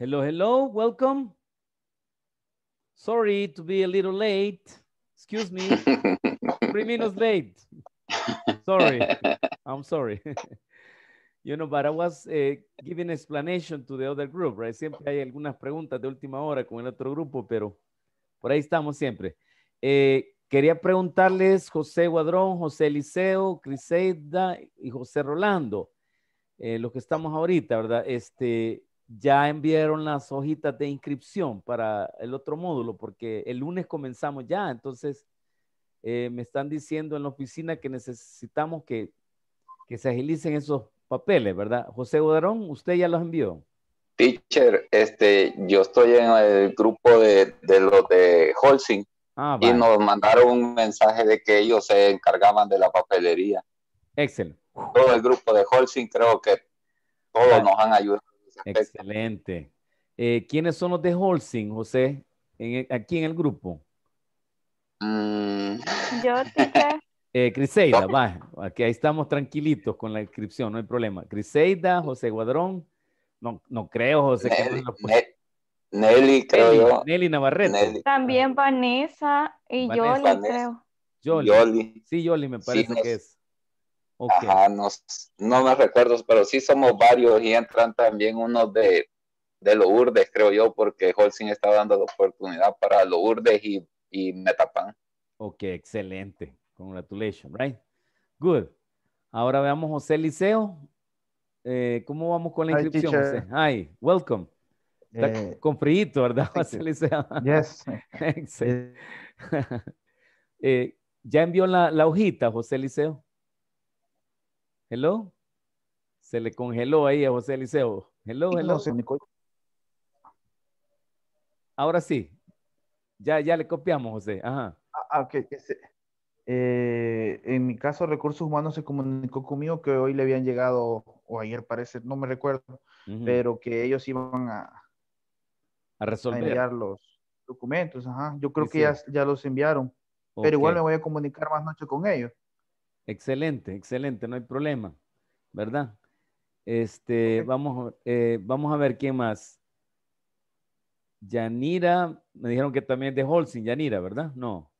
Hello, hello, welcome. Sorry to be a little late. Excuse me, three minutes late. Sorry, I'm sorry. you know, but I was eh, giving explanation to the other group, right? Siempre hay algunas preguntas de última hora con el otro grupo, pero por ahí estamos siempre. Eh, quería preguntarles José Guadrón, José Eliseo, Criseida y José Rolando, eh, los que estamos ahorita, ¿verdad? Este, ya enviaron las hojitas de inscripción para el otro módulo, porque el lunes comenzamos ya, entonces eh, me están diciendo en la oficina que necesitamos que, que se agilicen esos papeles, ¿verdad? José Godarón, usted ya los envió. Teacher, este, yo estoy en el grupo de, de los de Holsing ah, y nos mandaron un mensaje de que ellos se encargaban de la papelería. Excelente. Todo el grupo de Holsing creo que todos nos han ayudado Excelente. Eh, ¿Quiénes son los de Holcim, José, e, aquí en el grupo? Mm. Yo, sí. Eh, Criseida, va, aquí estamos tranquilitos con la inscripción, no hay problema. Criseida, José Guadrón, no, creo, José. Nelly, creo yo. Nelly Navarrete. También Vanessa y Yoli, creo. Yoli. Sí, Yoli me parece que es no, no me recuerdo, pero sí somos varios y entran también unos de, de Lourdes, creo yo, porque Holcim está dando la oportunidad para Lourdes y, y Metapan. Ok, excelente. Congratulations, right? Good. Ahora veamos José Liceo. Eh, ¿Cómo vamos con la inscripción, José? Hi, welcome. Está eh, ¿verdad, José Liceo? Yes. Eh, ¿Ya envió la, la hojita, José Liceo? Hello. Se le congeló ahí a José Eliseo. Hello, hello. Ahora sí. Ya, ya le copiamos, José. Ajá. Ah, ah, eh, en mi caso, Recursos Humanos se comunicó conmigo que hoy le habían llegado, o ayer parece, no me recuerdo, pero que ellos iban a, a resolver. enviar los documentos. Ajá. Yo creo que Ya, los enviaron. Pero igual me voy a comunicar más noche con ellos. Excelente, excelente, no hay problema, ¿verdad? Este, vamos, vamos a ver eh, qué más. Yanira, me dijeron que también es de Holcim, Yanira, ¿verdad? No.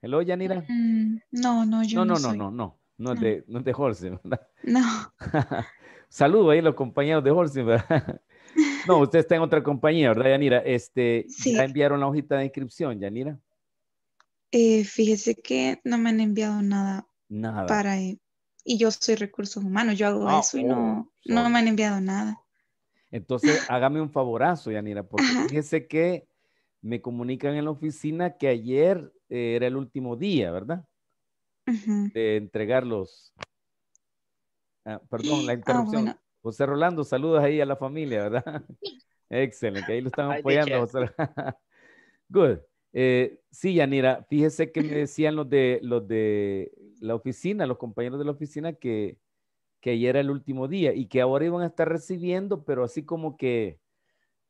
Hello, Yanira. Mm, no, no, yo no. No, no, no, no, no, es de, no de ¿verdad? No. Saludo ahí a los compañeros de Holcim, ¿verdad? no, usted está en otra compañía, ¿verdad, Yanira? Este, sí. ¿Ya enviaron la hojita de inscripción, Yanira? Eh, fíjese que no me han enviado nada Nada. Para, e-, y yo soy recursos humanos, yo hago ah, eso y oh, no, no me han enviado nada. Entonces, hágame un favorazo, Yanira, porque fíjese que me comunican en la oficina que ayer eh, era el último día, ¿verdad? De entregar los... Ah, perdón, la ah, interrupción. José Rolando, saludos ahí a la familia, ¿verdad? Excelente, ahí lo están apoyando, José. Good. Eh, sí, Yanira, fíjese que me decían los de, los de la oficina, los compañeros de la oficina, que, que ayer era el último día y que ahora iban a estar recibiendo, pero así como que,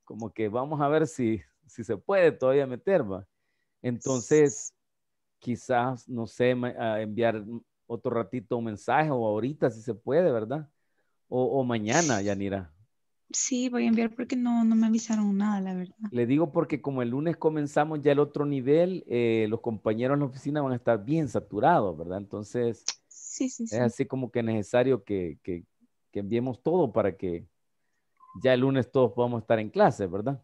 como que vamos a ver si, si se puede todavía meter, ¿va? Entonces, quizás, no sé, enviar otro ratito un mensaje o ahorita si se puede, ¿verdad? O, o mañana, Yanira. Sí, voy a enviar porque no, no me avisaron nada, la verdad. Le digo porque como el lunes comenzamos ya el otro nivel, eh, los compañeros en la oficina van a estar bien saturados, ¿verdad? Entonces, sí, sí, es así como que es necesario que, que, que, enviemos todo para que ya el lunes todos podamos estar en clase, ¿verdad?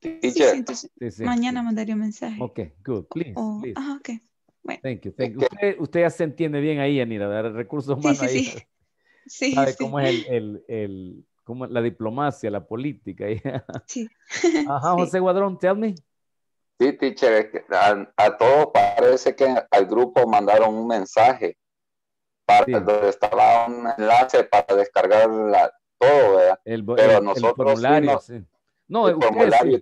Sí, sí, Entonces, mañana mandaré un mensaje. Ok, good, please. please. Ah, ok. Bueno. Thank you, thank you. Usted, ya se entiende bien ahí, Anira, de recursos humanos. Sí, sí, sí. Sabe cómo es el, el, el como la diplomacia, la política. Ajá, José Guadrón, tell me. Sí, teacher, a, todos parece que al grupo mandaron un mensaje donde estaba un enlace para descargar la, todo, ¿verdad? El, Pero nosotros formulario, No, el formulario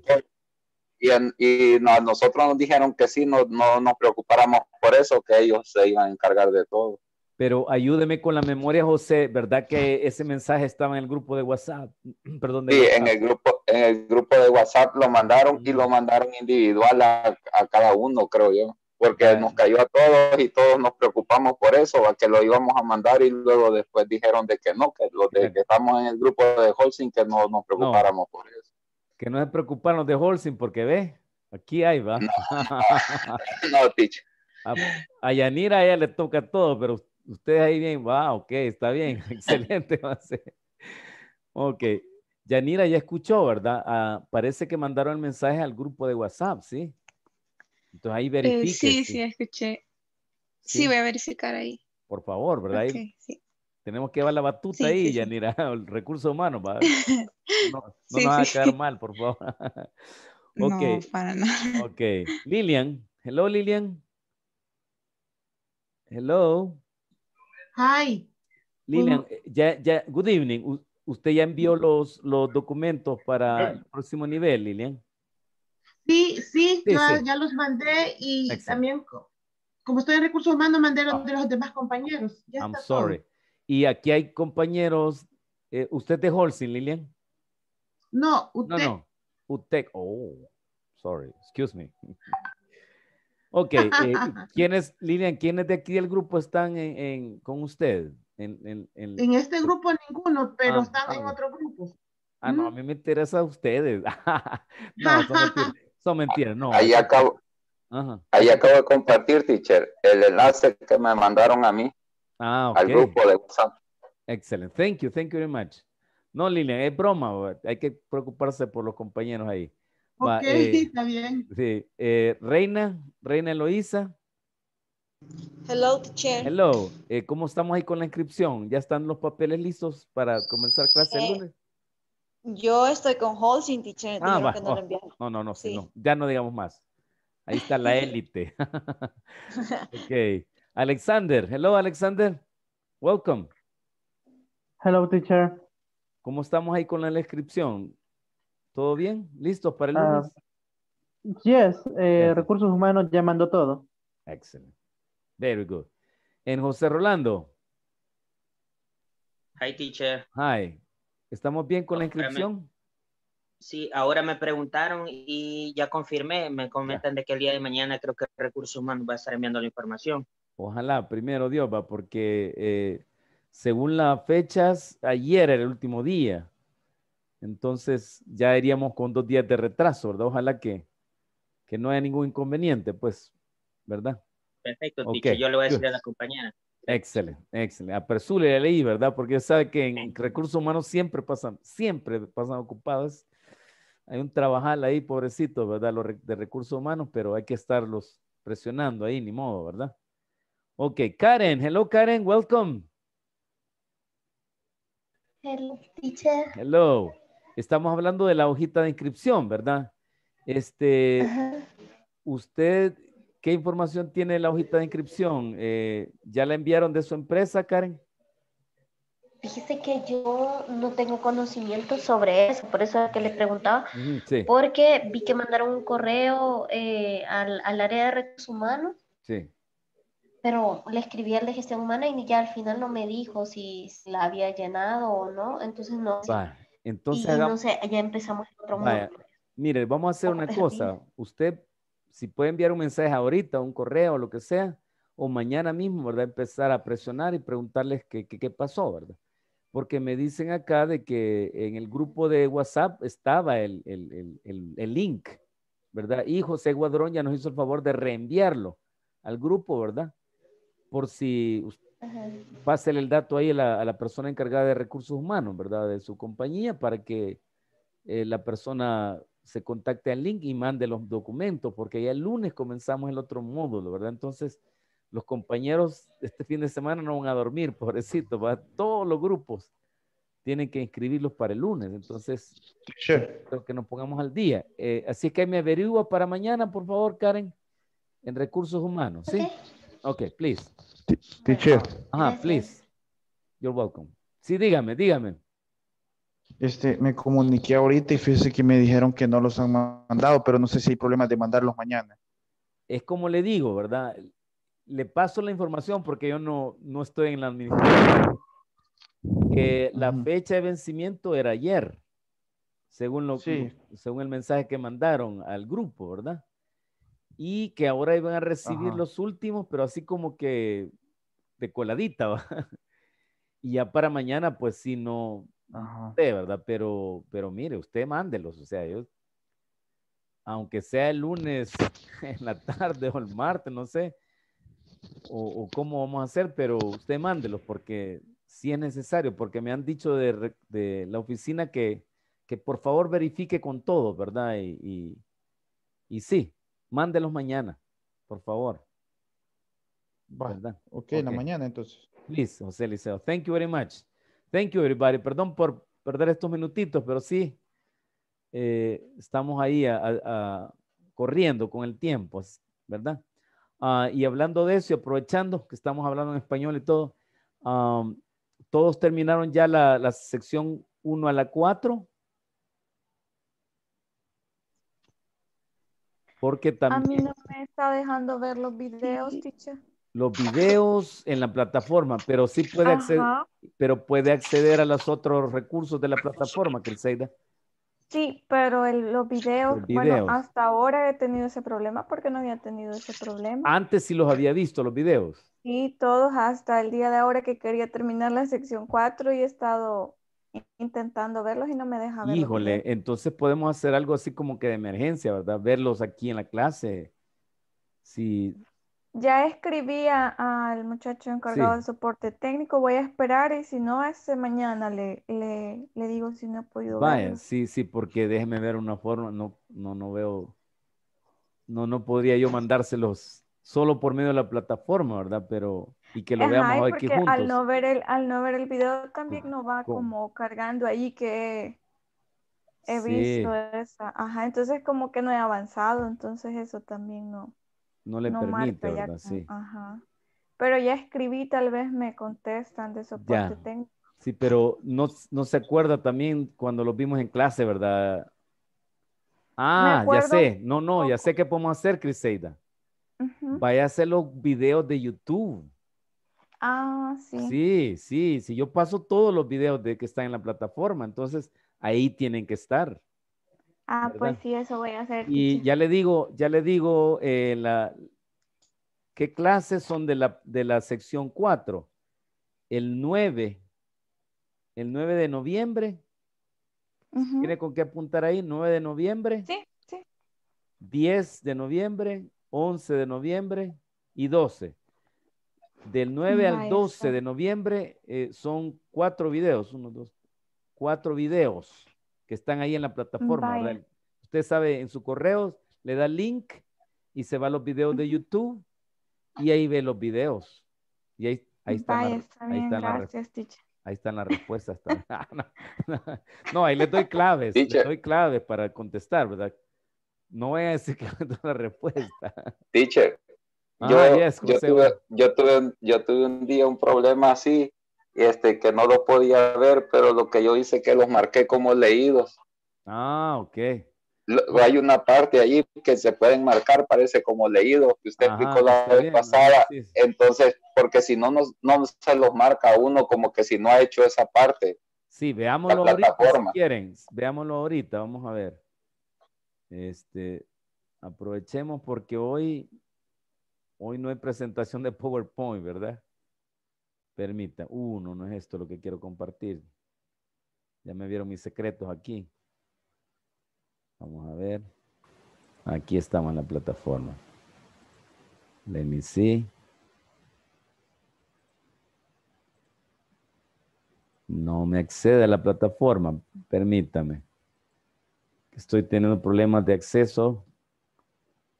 y, y a nosotros nos dijeron que sí, no, no nos preocupáramos por eso, que ellos se iban a encargar de todo pero ayúdeme con la memoria, José, ¿verdad que ese mensaje estaba en el grupo de WhatsApp? Perdón, sí, En, el grupo, en el grupo de WhatsApp lo mandaron y lo mm. mandaron individual a, cada uno, creo yo, porque nos cayó a todos y todos nos preocupamos por eso, a que lo íbamos a mandar y luego después dijeron de que no, que los de, que estamos en el grupo de Holsing, que no nos preocupáramos por eso. Que no se preocupan de Holsing, porque ve, aquí hay, va. No, no, A, Yanira a ella le toca todo, pero usted... Usted ahí bien, va, ok, está bien, excelente, va a ser. Ok, Yanira ya escuchó, ¿verdad? Ah, parece que mandaron el mensaje al grupo de WhatsApp, ¿sí? Entonces ahí eh, verifique. sí, sí, escuché. Sí. voy a verificar ahí. Por favor, ¿verdad? Sí, sí. Tenemos que llevar la batuta ahí, Yanira, el recurso humano. va No, nos va a quedar mal, por favor. ok No, Ok. Lilian. Hello, Lilian. Hello. Hi. Pues Lilian, eh, ya, ya, good evening. usted ya envió los, los documentos para el próximo nivel, Lilian. Sí, sí, ya, los mandé y también, como estoy en recursos humanos, mandé los de ah. los demás compañeros. I'm sorry. Y aquí hay compañeros. Eh, ¿Usted de Holcim, Lilian? No, No, no. Utec. Oh, sorry. Excuse me. Ok, eh, eh, ¿quiénes, Lilian, quiénes de aquí del grupo están en, con usted? En, este grupo ninguno, pero ah, están en ah, otro grupo. Ah, no, a mí me interesa a ustedes. no, son mentiras, son mentiras no. Ahí acabo, Ajá. ahí acabo de compartir, teacher, el enlace que me mandaron a mí, ah, al grupo de WhatsApp. Excelente, thank you, thank you very much. No, Lilian, es broma, hay que preocuparse por los compañeros ahí. Ok, eh, está bien. Eh, reina, Reina Eloísa. Hello, teacher. Hello. Eh, ¿Cómo estamos ahí con la inscripción? ¿Ya están los papeles listos para comenzar clase el lunes? Yo estoy con Holcim, teacher. Ah, oh, no, no, no, sí. no, Ya no digamos más. Ahí está la élite. ok. Alexander. Hello, Alexander. Welcome. Hello, teacher. ¿Cómo estamos ahí con la inscripción? ¿Todo bien? ¿Listos para el ah, lunes? yes, eh, recursos humanos ya mandó todo. Excellent. Very good. En José Rolando. Hi, teacher. Hi. ¿Estamos bien con la inscripción? Sí, ahora me preguntaron y ya confirmé. Me comentan de que el día de mañana creo que Recursos Humanos va a estar enviando la información. Ojalá, primero Dios va, porque eh, según las fechas, ayer era el último día. Entonces ya iríamos con dos días de retraso, ¿verdad? Ojalá que, no haya ningún inconveniente, pues, ¿verdad? Perfecto, yo le voy a decir a la compañera. Excelente, excelente. Apresúle la ley, ¿verdad? Porque sabe que en recursos humanos siempre pasan, siempre pasan ocupados. Hay un trabajal ahí, pobrecito, ¿verdad? Los de recursos humanos, pero hay que estarlos presionando ahí, ni modo, ¿verdad? Ok, Karen, hello Karen, welcome. Hello, teacher. Hello estamos hablando de la hojita de inscripción, ¿verdad? Este, usted, ¿qué información tiene la hojita de inscripción? Eh, ¿Ya la enviaron de su empresa, Karen? Fíjese que yo no tengo conocimiento sobre eso, por eso es que le preguntaba, porque vi que mandaron un correo eh, al, área de recursos humanos, sí. pero le escribí al de gestión humana y ya al final no me dijo si, la había llenado o no, entonces no. Entonces, ya empezamos otro Mire, vamos a hacer una cosa. Usted, si puede enviar un mensaje ahorita, un correo, lo que sea, o mañana mismo, ¿verdad? Empezar a presionar y preguntarles qué, qué, qué pasó, ¿verdad? Porque me dicen acá de que en el grupo de WhatsApp estaba el, el, el, el link, ¿verdad? Y José Guadrón ya nos hizo el favor de reenviarlo al grupo, ¿verdad? Por si usted Ajá. el dato ahí a la, persona encargada de recursos humanos, ¿verdad? De su compañía para que eh, la persona se contacte al link y mande los documentos, porque ya el lunes comenzamos el otro módulo, ¿verdad? Entonces, los compañeros este fin de semana no van a dormir, pobrecito. para Todos los grupos tienen que inscribirlos para el lunes, entonces, creo que nos pongamos al día. Eh, así que me averigua para mañana, por favor, Karen, en recursos humanos, ¿sí? Ok, okay please. Teacher. Ah, please. You're welcome. Sí, dígame, dígame. Este, me comuniqué ahorita y fíjese que me dijeron que no los han mandado, pero no sé si hay problemas de mandarlos mañana. Es como le digo, ¿verdad? Le paso la información porque yo no, no estoy en la administración. Que la fecha de vencimiento era ayer, según, lo, según el mensaje que mandaron al grupo, ¿verdad? Y que ahora iban a recibir los últimos, pero así como que de coladita, Y ya para mañana, pues si no, de ¿verdad? Pero, pero mire, usted mándelos, o sea, yo, aunque sea el lunes en la tarde o el martes, no sé, o, cómo vamos a hacer, pero usted mándelos porque si es necesario, porque me han dicho de, la oficina que, que por favor verifique con todo, ¿verdad? Y, y, y sí, mándelos mañana, por favor. Ok, en la mañana entonces. listo José Eliseo. Thank you very much. Thank you, everybody. Perdón por perder estos minutitos, pero sí, eh, estamos ahí corriendo con el tiempo, ¿verdad? Ah, y hablando de eso y aprovechando que estamos hablando en español y todo, todos terminaron ya la, la sección 1 a la 4. Porque también... A mí no me está dejando ver los videos, teacher los videos en la plataforma, pero sí puede acceder, pero puede acceder a los otros recursos de la plataforma, Criseida. Sí, pero los videos, bueno, hasta ahora he tenido ese problema porque no había tenido ese problema. Antes sí los había visto, los videos. Sí, todos hasta el día de ahora que quería terminar la sección 4 y he estado intentando verlos y no me deja verlos. Híjole, entonces podemos hacer algo así como que de emergencia, ¿verdad? Verlos aquí en la clase. sí. Ya escribí al muchacho encargado del soporte técnico, voy a esperar y si no, ese mañana le, le, digo si no he podido Vaya, sí, sí, porque déjeme ver una forma, no, no, no veo, no, no podría yo mandárselos solo por medio de la plataforma, ¿verdad? Pero, y que lo veamos aquí juntos. Al no, ver el, al no ver el video también ah, no va como cargando ahí que he visto esa. Ajá, entonces como que no he avanzado, entonces eso también no no le permite, ¿verdad? sí. Pero ya escribí, tal vez me contestan de soporte ya. Sí, pero no, no, se acuerda también cuando los vimos en clase, ¿verdad? Ah, ya sé. No, no, ya sé qué podemos hacer, Criseida. Vaya a hacer los videos de YouTube. Ah, sí. Sí, sí, Si Yo paso todos los videos de que están en la plataforma, entonces ahí tienen que estar. Ah, pues sí, eso voy a hacer. Y ya le digo, ya le digo eh, la, qué clases son de la, sección 4. El 9, el 9 de noviembre. ¿Tiene con qué apuntar ahí? 9 de noviembre. Sí, sí. 10 de noviembre, 11 de noviembre y 12. Del 9 al 12 de noviembre eh, son cuatro videos. Uno, dos, cuatro videos que están ahí en la plataforma. Usted sabe, en su correo le da link y se va a los videos de YouTube y ahí ve los videos. Y ahí, ahí están, está ahí, Gracias, teacher ahí están las respuestas. no, ahí les doy claves, les doy claves para contestar, ¿verdad? No voy a decir que la respuesta. Teacher, ah, yo, tuve, yo tuve un día un problema así este, que no lo podía ver, pero lo que yo hice que los marqué como leídos. Ah, ok. Hay una parte ahí que se pueden marcar, parece como leídos, que usted explicó la vez pasada. Entonces, porque si no, no, se los marca uno como que si no ha hecho esa parte. Sí, veámoslo ahorita si quieren. Veámoslo ahorita, vamos a ver. Este, aprovechemos porque hoy, hoy no hay presentación de PowerPoint, ¿verdad? Permita, uno, no es esto lo que quiero compartir. Ya me vieron mis secretos aquí. Vamos a ver. Aquí estamos en la plataforma. Let me see. No me accede a la plataforma. Permítame. Estoy teniendo problemas de acceso.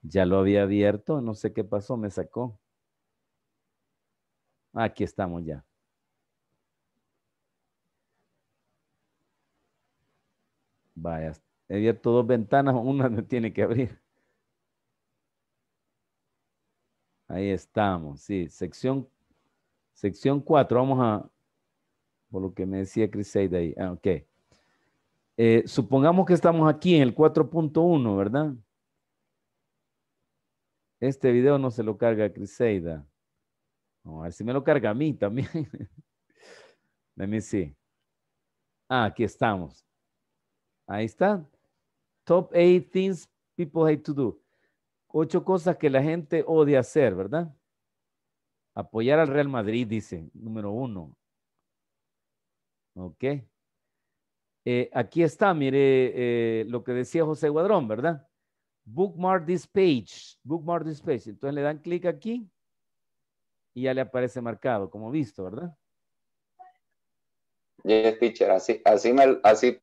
Ya lo había abierto. No sé qué pasó. Me sacó. Aquí estamos ya. Vaya, he abierto dos ventanas, una no tiene que abrir. Ahí estamos, sí, sección, sección 4, vamos a, por lo que me decía Criseida ahí, ah, ok. Eh, supongamos que estamos aquí en el 4.1, ¿verdad? Este video no se lo carga a Criseida a ver si me lo carga a mí también. Let me see. Ah, aquí estamos. Ahí está. Top eight things people hate to do. Ocho cosas que la gente odia hacer, ¿verdad? Apoyar al Real Madrid, dice, número uno. Ok. Eh, aquí está, mire eh, lo que decía José Guadrón, ¿verdad? Bookmark this page. Bookmark this page. Entonces le dan clic aquí y ya le aparece marcado, como visto, ¿verdad? Yes, teacher, así, así, así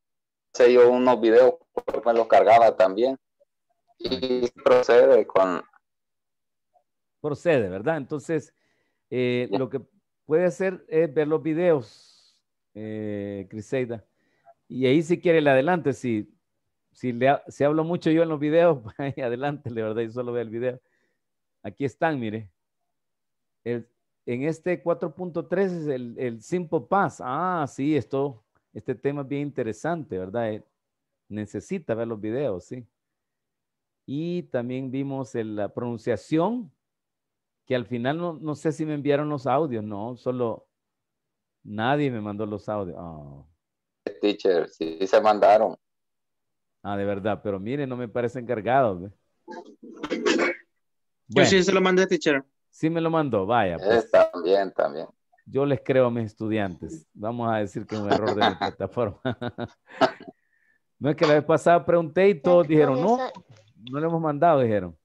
yo unos videos, me los cargaba también. Y procede con... Procede, ¿verdad? Entonces, eh, lo que puede hacer es ver los videos, eh, Criseida. Y ahí si quiere le adelante, si, si, le, hablo mucho yo en los videos, adelante de ¿verdad? Y solo ve el video. Aquí están, mire en este 4.3 es el, simple pass. Ah, sí, esto, este tema es bien interesante, ¿verdad? Eh, necesita ver los videos, sí. Y también vimos la pronunciación, que al final no, sé si me enviaron los audios, no, solo nadie me mandó los audios. Oh. Teacher, sí se mandaron. Ah, de verdad, pero mire, no me parece encargado. Yo sí se lo mandé, teacher. Sí me lo mandó, vaya. Eh, pues. también, también. Yo les creo a mis estudiantes. Vamos a decir que es un error de la plataforma. no es que la vez pasada pregunté y todos dijeron, no, no le hemos mandado, dijeron.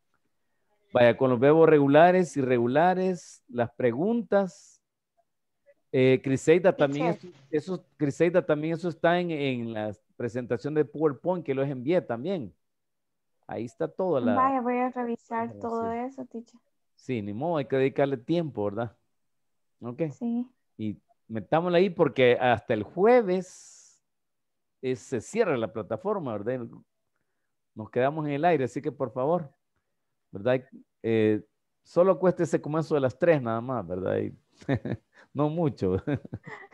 Vaya, con los verbos regulares, irregulares, las preguntas. Eh, Criseida también, eso, también, eso está en, la presentación de PowerPoint que los envié también. Ahí está todo. la... Vaya, voy a revisar ah, todo eso, teacher. Sí, ni modo, hay que dedicarle tiempo, ¿verdad? Ok. Sí. Y metámosla ahí porque hasta el jueves se cierra la plataforma, ¿verdad? Nos quedamos en el aire, así que por favor, ¿verdad? Eh, solo cuesta ese comienzo de las tres nada más, ¿verdad? no mucho.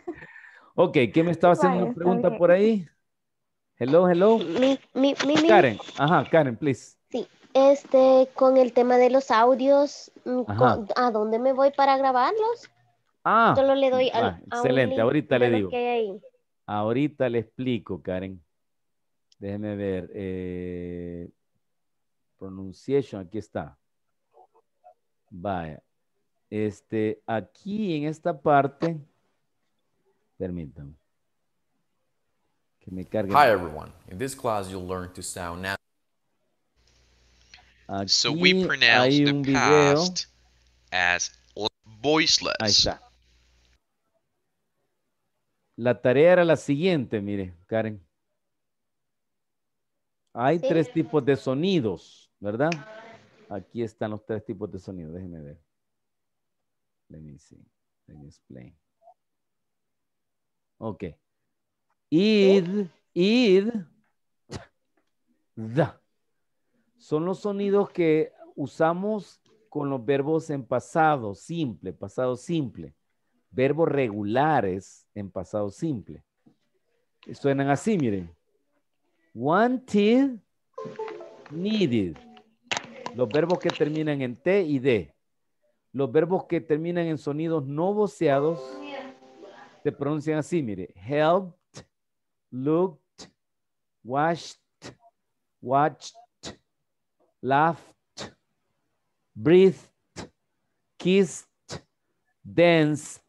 ok, ¿quién me estaba haciendo una pregunta por ahí? Hello, hello. Karen, ajá, Karen, please. Sí. Este, con el tema de los audios, mm, ¿a dónde me voy para grabarlos? Ah, solo le doy excelente, ahorita le digo. Ahorita le explico, Karen. Déjeme ver. Eh, pronunciation, aquí está. Vaya. Este, aquí en esta parte, permítanme. Que me cargue. Hi everyone. In this class you'll learn to sound now so we pronounce the past as voiceless. La tarea era la siguiente, mire, Karen. Hay tres tipos de sonidos, ¿verdad? Aquí están los tres tipos de sonidos. Déjenme ver. Let me see. Let me explain. Ok. Id, id, the. son los sonidos que usamos con los verbos en pasado simple, pasado simple. Verbos regulares en pasado simple. Suenan así, miren. Wanted, needed. Los verbos que terminan en T y D. Los verbos que terminan en sonidos no voceados se pronuncian así, miren. Helped, looked, washed, watched, laughed, breathed, kissed, danced,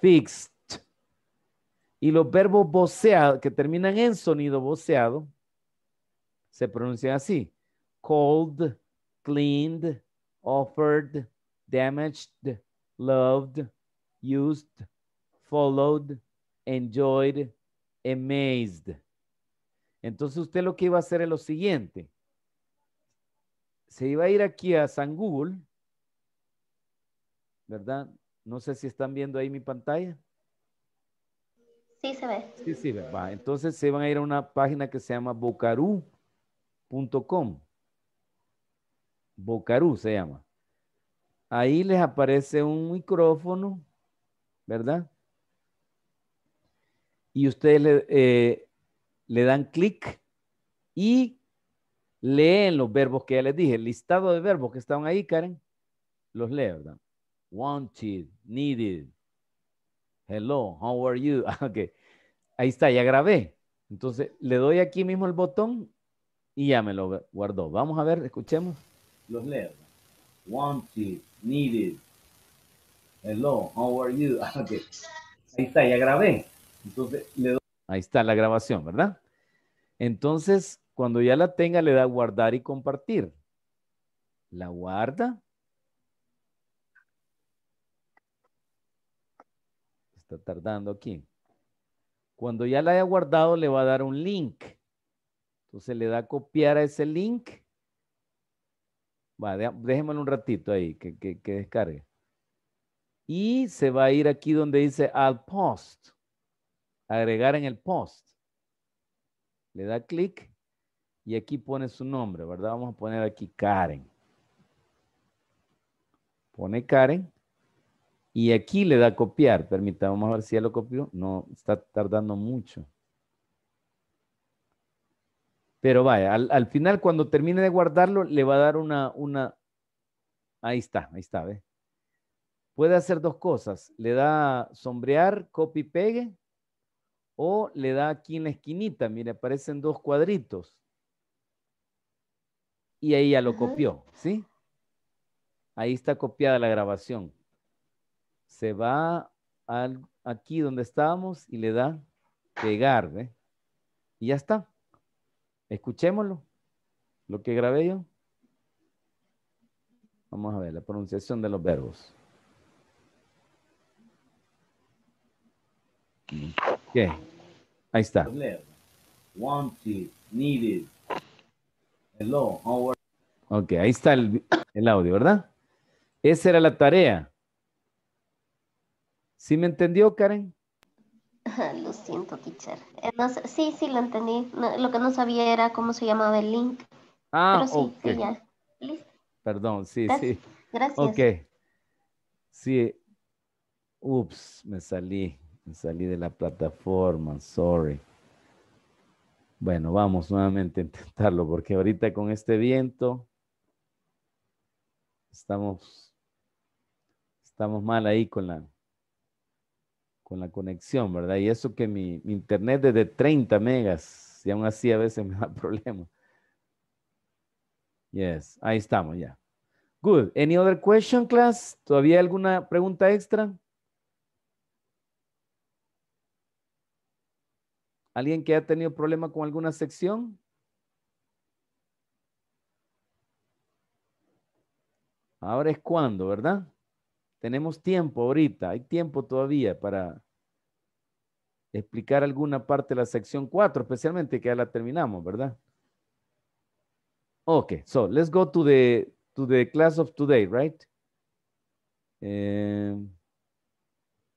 fixed. Y los verbos voceados que terminan en sonido voceado se pronuncian así. Cold, cleaned, offered, damaged, loved, used, followed, enjoyed, amazed. Entonces usted lo que iba a hacer es lo siguiente se iba a ir aquí a San Google, ¿verdad? No sé si están viendo ahí mi pantalla. Sí, se ve. Sí, sí, va. Entonces se van a ir a una página que se llama bocaru.com. Bocarú se llama. Ahí les aparece un micrófono, ¿verdad? Y ustedes le, eh, le dan clic y leen los verbos que ya les dije. El listado de verbos que estaban ahí, Karen, los leo. ¿verdad? Wanted, needed, hello, how are you? Ah, ok, ahí está, ya grabé. Entonces, le doy aquí mismo el botón y ya me lo guardó. Vamos a ver, escuchemos. Los leo. Wanted, needed, hello, how are you? Ah, okay. Ahí está, ya grabé. Entonces, le doy... Ahí está la grabación, ¿verdad? Entonces, cuando ya la tenga, le da guardar y compartir. La guarda. Está tardando aquí. Cuando ya la haya guardado, le va a dar un link. Entonces le da a copiar a ese link. Va, déjenmelo un ratito ahí, que, que descargue. Y se va a ir aquí donde dice Add Post. Agregar en el post. Le da clic y aquí pone su nombre, ¿verdad? Vamos a poner aquí Karen. Pone Karen y aquí le da copiar. Permítame, vamos a ver si ya lo copió. No, está tardando mucho. Pero vaya, al, final cuando termine de guardarlo, le va a dar una, una... Ahí está, ahí está, ¿ves? Puede hacer dos cosas. Le da sombrear, copy, pegue, o le da aquí en la esquinita. Mire, aparecen dos cuadritos y ahí ya lo copió, ¿sí? Ahí está copiada la grabación. Se va al, aquí donde estábamos y le da pegar, ¿eh? Y ya está. Escuchémoslo. Lo que grabé yo. Vamos a ver la pronunciación de los verbos. ¿Qué? Ahí está. Wanted, needed. Hello, how Ok, ahí está el, audio, ¿verdad? Esa era la tarea. ¿Sí me entendió, Karen? Lo siento, teacher. Eh, sí, sí, lo entendí. lo que no sabía era cómo se llamaba el link. Ah, Pero sí, sí ya. Perdón, sí, sí. Gracias. Ok. Sí. Ups, me salí. Me salí de la plataforma, sorry. Bueno, vamos nuevamente a intentarlo porque ahorita con este viento Estamos, estamos mal ahí con la, con la conexión, ¿verdad? Y eso que mi, internet es de 30 megas y aún así a veces me da problemas. Yes, ahí estamos ya. Good. Any other question, class? ¿Todavía alguna pregunta extra? ¿Alguien que ha tenido problema con alguna sección? Ahora es cuando, ¿verdad? Tenemos tiempo ahorita, hay tiempo todavía para explicar alguna parte de la sección 4, especialmente que ya la terminamos, ¿verdad? Okay, so let's go to the the class of today, right? Eh,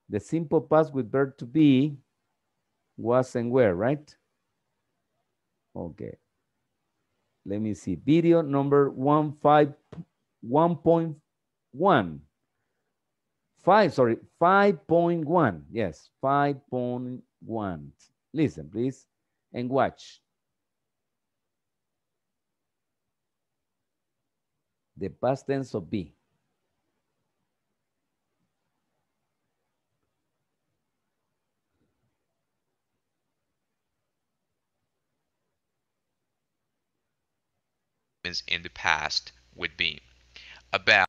the simple past with verb to be was and where, right? Okay. Let me see. Video number one five 1.1. 5, sorry, 5.1. Yes, 5.1. Listen, please, and watch. The past tense of be. in the past with being about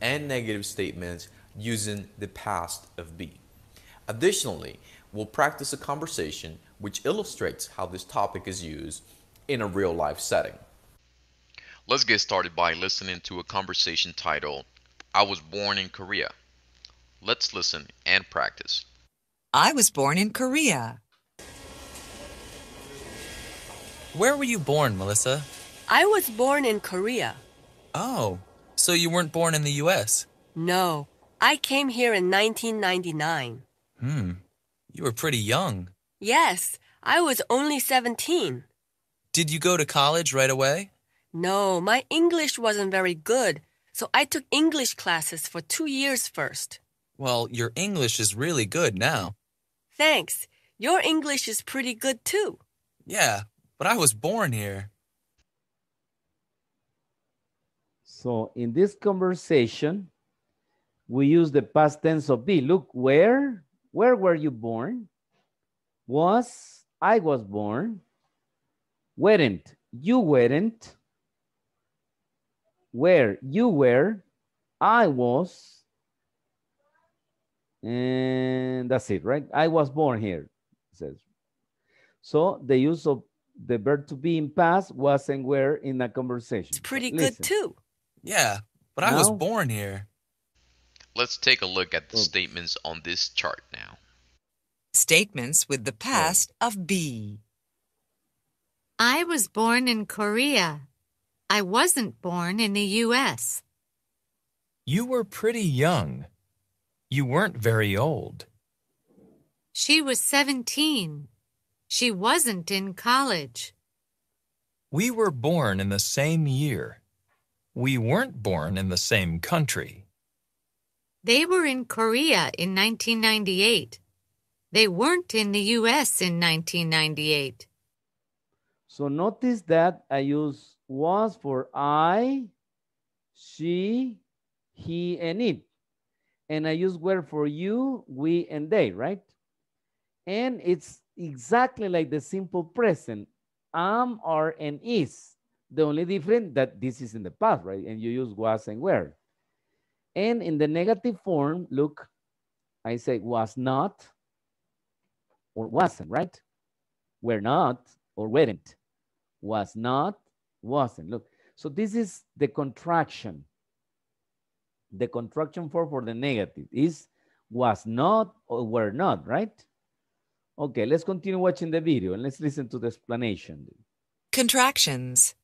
and negative statements using the past of be. Additionally, we'll practice a conversation which illustrates how this topic is used in a real life setting. Let's get started by listening to a conversation titled, I was born in Korea. Let's listen and practice. I was born in Korea. Where were you born, Melissa? I was born in Korea. Oh, so you weren't born in the US? No, I came here in 1999. Hmm, you were pretty young. Yes, I was only 17. Did you go to college right away? No, my English wasn't very good, so I took English classes for two years first. Well, your English is really good now. Thanks. Your English is pretty good too. Yeah, but I was born here. So in this conversation, we use the past tense of be. Look, where, where were you born? Was, I was born. Weren't, you weren't. Where, you were, I was. And that's it, right? I was born here, says. So the use of the verb to be in past was and where in a conversation. It's pretty Listen. good too. Yeah, but I was born here. Let's take a look at the oh. statements on this chart now. Statements with the past of be. I was born in Korea. I wasn't born in the U.S. You were pretty young. You weren't very old. She was 17. She wasn't in college. We were born in the same year we weren't born in the same country. They were in Korea in 1998. They weren't in the US in 1998. So notice that I use was for I, she, he, and it. And I use were for you, we, and they, right? And it's exactly like the simple present, am, are, and is. The only difference that this is in the past, right? And you use was and were. And in the negative form, look, I say was not or wasn't, right? Were not or weren't. Was not, wasn't. Look, so this is the contraction. The contraction form for the negative is was not or were not, right? Okay, let's continue watching the video and let's listen to the explanation. Contractions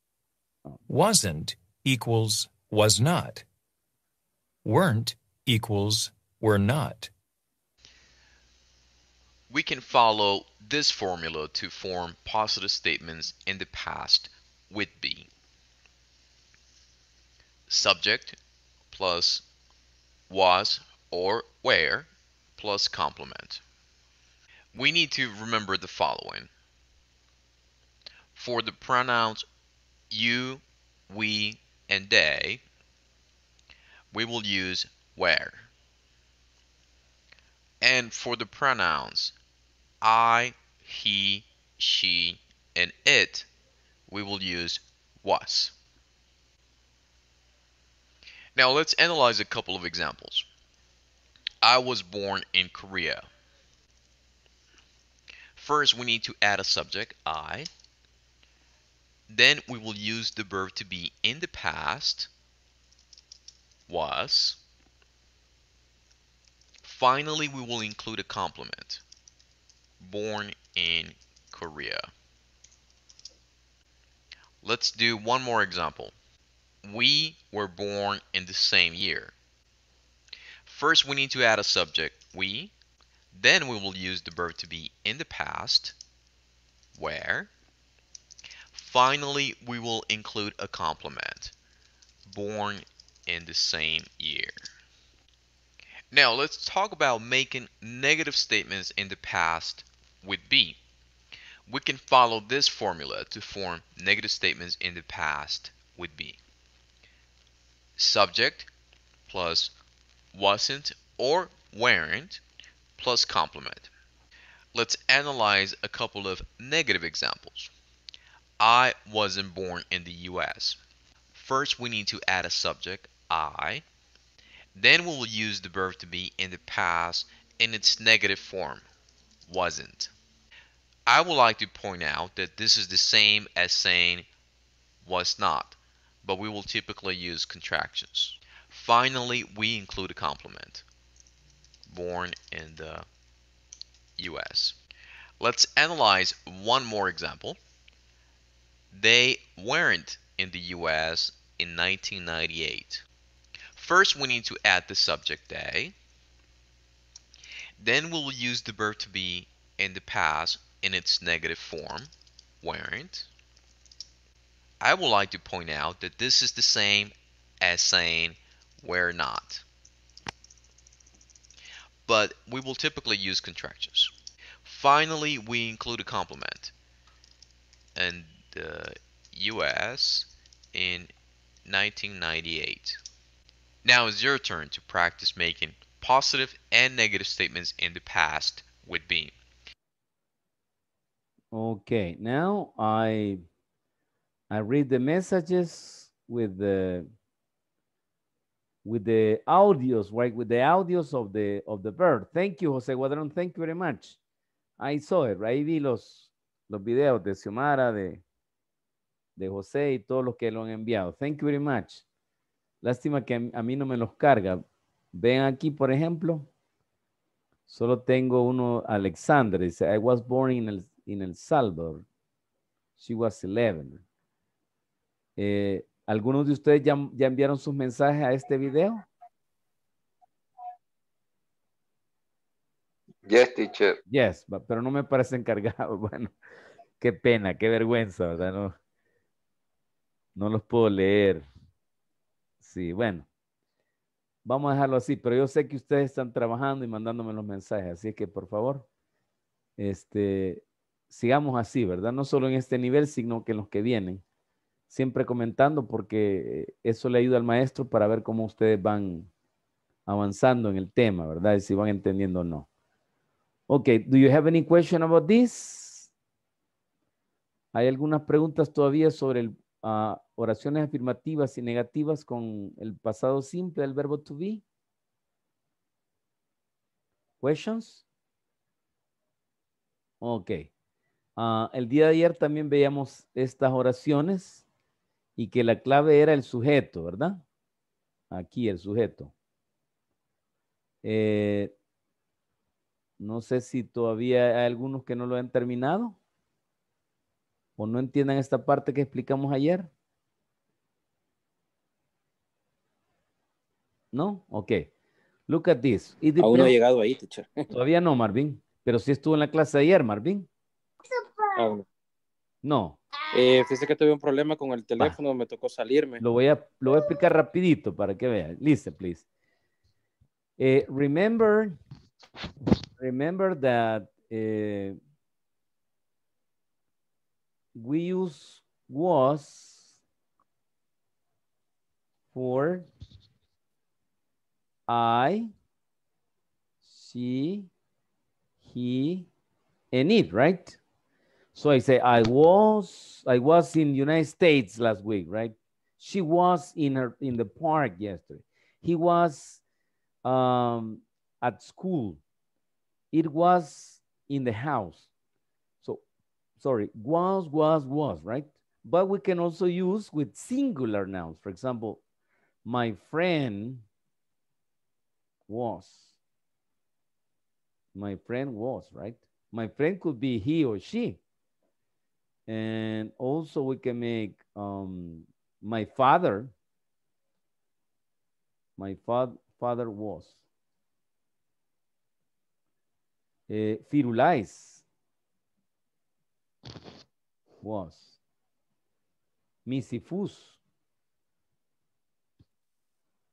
wasn't equals was not. Weren't equals were not. We can follow this formula to form positive statements in the past with be. Subject plus was or where plus complement. We need to remember the following. For the pronouns you, we, and they, we will use where. And for the pronouns I, he, she, and it, we will use was. Now let's analyze a couple of examples. I was born in Korea. First, we need to add a subject, I, then we will use the verb to be in the past, was. Finally, we will include a complement, born in Korea. Let's do one more example. We were born in the same year. First, we need to add a subject, we. Then we will use the verb to be in the past, where. Finally, we will include a complement, born in the same year. Now let's talk about making negative statements in the past with be. We can follow this formula to form negative statements in the past with be. Subject plus wasn't or weren't plus complement. Let's analyze a couple of negative examples. I wasn't born in the US. First, we need to add a subject, I. Then we'll use the verb to be in the past in its negative form, wasn't. I would like to point out that this is the same as saying was not, but we will typically use contractions. Finally, we include a complement, born in the US. Let's analyze one more example. They weren't in the US in 1998. First, we need to add the subject day. Then we'll use the verb to be in the past in its negative form, weren't. I would like to point out that this is the same as saying were not. But we will typically use contractions. Finally, we include a complement. And the US in 1998. Now it's your turn to practice making positive and negative statements in the past with Beam. Okay, now I I read the messages with the with the audios, right? With the audios of the of the bird. Thank you, Jose Guadrón. Thank you very much. I saw it. Ahí vi los los videos de Xiomara, de de José y todos los que lo han enviado. Thank you very much. Lástima que a mí no me los carga. Ven aquí, por ejemplo. Solo tengo uno, Alexander. Dice, I was born in El, Salvador. She was 11. Eh, ¿Algunos de ustedes ya, enviaron sus mensajes a este video? Yes, teacher. Yes, pero no me parece encargado. Bueno, qué pena, qué vergüenza, ¿verdad? No. No los puedo leer. Sí, bueno. Vamos a dejarlo así, pero yo sé que ustedes están trabajando y mandándome los mensajes, así que por favor, este, sigamos así, ¿verdad? No solo en este nivel, sino que en los que vienen. Siempre comentando porque eh, eso le ayuda al maestro para ver cómo ustedes van avanzando en el tema, ¿verdad? Y si van entendiendo o no. Ok, do you have any question about this? ¿Hay algunas preguntas todavía sobre el oraciones afirmativas y negativas con el pasado simple del verbo to be? Questions? Ok. Ah, el día de ayer también veíamos estas oraciones y que la clave era el sujeto, ¿verdad? Aquí el sujeto. Eh, no sé si todavía hay algunos que no lo han terminado o no entiendan esta parte que explicamos ayer? ¿No? Ok. Look at this. Aún no ha llegado ahí, teacher. Todavía no, Marvin. Pero sí estuvo en la clase ayer, Marvin. No. Eh, fíjese que tuve un problema con el teléfono, me tocó salirme. Lo voy, a, lo explicar rapidito para que vean. Listen, please. Eh, remember, remember that eh, we use was for I, she, he, and it, right? So I say I was I was in the United States last week, right? She was in her in the park yesterday. He was um, at school. It was in the house sorry, was, was, was, right? But we can also use with singular nouns. For example, my friend was. My friend was, right? My friend could be he or she. And also we can make um, my father, my fa father was. Uh, Firulais, was Misifus